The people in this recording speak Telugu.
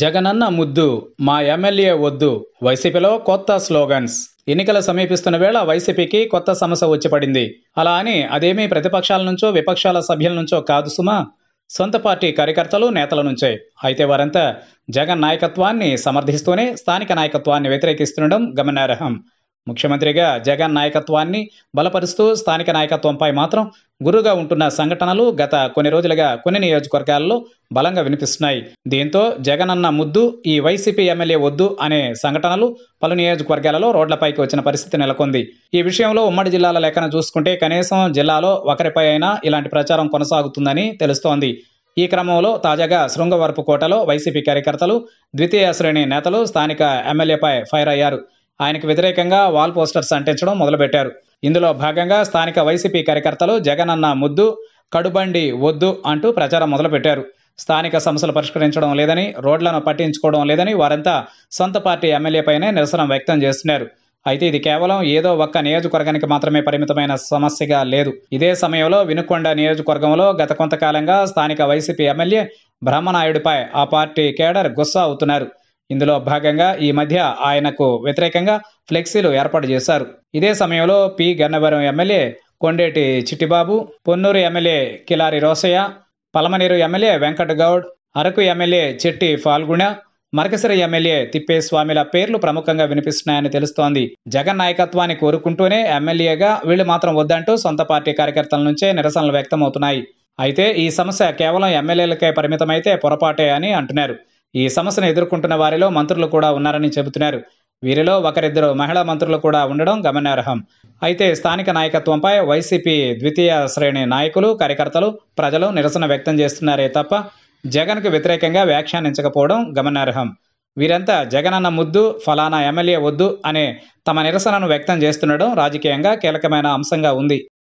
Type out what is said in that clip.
జగనన్న ముద్దు మా ఎమ్మెల్యే వద్దు వైసీపీలో కొత్త స్లోగన్స్ ఎన్నికలు సమీపిస్తున్న వేళ వైసీపీకి కొత్త సమస్య వచ్చి పడింది అలా అని అదేమీ ప్రతిపక్షాల నుంచో విపక్షాల సభ్యుల నుంచో కాదు సుమా సొంత పార్టీ కార్యకర్తలు నేతల నుంచే అయితే వారంతా జగన్ నాయకత్వాన్ని సమర్థిస్తూనే స్థానిక నాయకత్వాన్ని వ్యతిరేకిస్తుండడం గమనార్హం ముఖ్యమంత్రిగా జగన్ నాయకత్వాన్ని బలపరుస్తూ స్థానిక నాయకత్వంపై మాత్రం గురుగా ఉంటున్న సంఘటనలు గత కొన్ని రోజులుగా కొన్ని నియోజకవర్గాల్లో బలంగా వినిపిస్తున్నాయి దీంతో జగన్ అన్న ముద్దు ఈ వైసీపీ ఎమ్మెల్యే వద్దు అనే సంఘటనలు పలు నియోజకవర్గాలలో రోడ్లపైకి వచ్చిన పరిస్థితి నెలకొంది ఈ విషయంలో ఉమ్మడి జిల్లాల లెక్కన చూసుకుంటే కనీసం జిల్లాలో ఒకరిపై అయినా ఇలాంటి ప్రచారం కొనసాగుతుందని తెలుస్తోంది ఈ క్రమంలో తాజాగా శృంగవరపు కోటలో వైసీపీ కార్యకర్తలు ద్వితీయ శ్రేణి నేతలు స్థానిక ఎమ్మెల్యేపై ఫైర్ అయ్యారు ఆయనకు వ్యతిరేకంగా వాల్ పోస్టర్స్ అంటించడం మొదలుపెట్టారు ఇందులో భాగంగా స్థానిక వైసీపీ కార్యకర్తలు జగనన్న ముద్దు కడుబండి వద్దు అంటూ ప్రచారం మొదలుపెట్టారు స్థానిక సమస్యలు పరిష్కరించడం లేదని రోడ్లను పట్టించుకోవడం లేదని వారంతా సొంత పార్టీ ఎమ్మెల్యేపైనే నిరసన వ్యక్తం చేస్తున్నారు అయితే ఇది కేవలం ఏదో ఒక్క నియోజకవర్గానికి మాత్రమే పరిమితమైన సమస్యగా లేదు ఇదే సమయంలో వినుకొండ నియోజకవర్గంలో గత కొంతకాలంగా స్థానిక వైసీపీ ఎమ్మెల్యే బ్రహ్మనాయుడిపై ఆ పార్టీ కేడర్ గుస్సా అవుతున్నారు ఇందులో భాగంగా ఈ మధ్య ఆయనకు వ్యతిరేకంగా ఫ్లెక్సీలు ఏర్పాటు చేశారు ఇదే సమయంలో P Gannavaram MLA Kondeti Chittibabu Ponnuru MLA Kilari Rosaiah Palamaner MLA Venkatagowd Araku MLA Chetti Phalguna Madakasira MLA తిప్పేస్వామిల పేర్లు ప్రముఖంగా వినిపిస్తున్నాయని తెలుస్తోంది జగన్ నాయకత్వాన్ని కోరుకుంటూనే ఎమ్మెల్యేగా వీళ్ళు మాత్రం వద్దంటూ సొంత పార్టీ కార్యకర్తల నుంచే నిరసనలు వ్యక్తమవుతున్నాయి అయితే ఈ సమస్య కేవలం ఎమ్మెల్యేలకే పరిమితమైతే పొరపాటే అని అంటున్నారు ఈ సమస్యను ఎదుర్కొంటున్న వారిలో మంత్రులు కూడా ఉన్నారని చెబుతున్నారు వీరిలో ఒకరిద్దరు మహిళా మంత్రులు కూడా ఉండడం గమనార్హం అయితే స్థానిక నాయకత్వంపై వైసీపీ ద్వితీయ శ్రేణి నాయకులు కార్యకర్తలు ప్రజలు నిరసన వ్యక్తం చేస్తున్నారే తప్ప జగన్కు వ్యతిరేకంగా వ్యాఖ్యానించకపోవడం గమనార్హం వీరంతా జగనన్న ముద్దు ఫలానా ఎమ్మెల్యే వద్దు అనే తమ నిరసనను వ్యక్తం చేస్తుండడం రాజకీయంగా కీలకమైన అంశంగా ఉంది